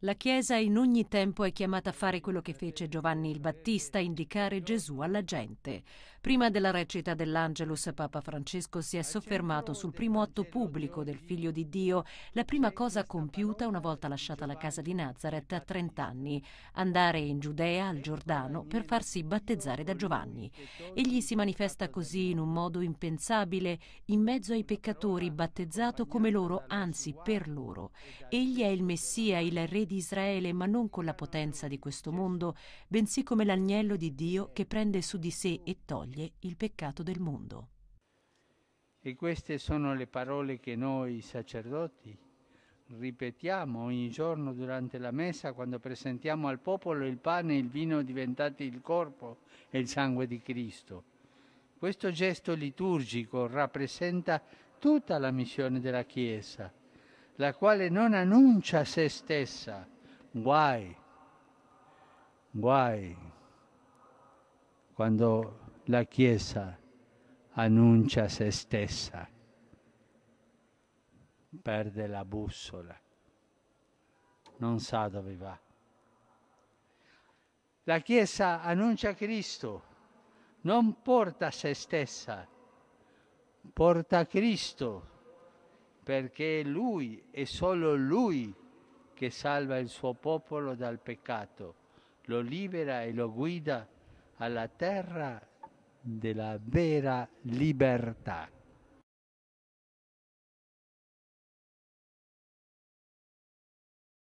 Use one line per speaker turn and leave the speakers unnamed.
La Chiesa in ogni tempo è chiamata a fare quello che fece Giovanni il Battista, indicare Gesù alla gente. Prima della recita dell'Angelus, Papa Francesco si è soffermato sul primo atto pubblico del Figlio di Dio, la prima cosa compiuta una volta lasciata la casa di Nazareth a 30 anni, andare in Giudea, al Giordano, per farsi battezzare da Giovanni. Egli si manifesta così in un modo impensabile, in mezzo ai peccatori, battezzato come loro, anzi per loro. Egli è il Messia, il Re di Israele, ma non con la potenza di questo mondo, bensì come l'agnello di Dio che prende su di sé e toglie il peccato del mondo.
E queste sono le parole che noi sacerdoti ripetiamo ogni giorno durante la messa quando presentiamo al popolo il pane e il vino diventati il corpo e il sangue di Cristo. Questo gesto liturgico rappresenta tutta la missione della Chiesa la quale non annuncia se stessa. Guai, guai, quando la Chiesa annuncia se stessa, perde la bussola, non sa dove va. La Chiesa annuncia Cristo, non porta se stessa, porta Cristo perché è Lui e solo Lui che salva il suo popolo dal peccato, lo libera e lo guida alla terra della vera libertà.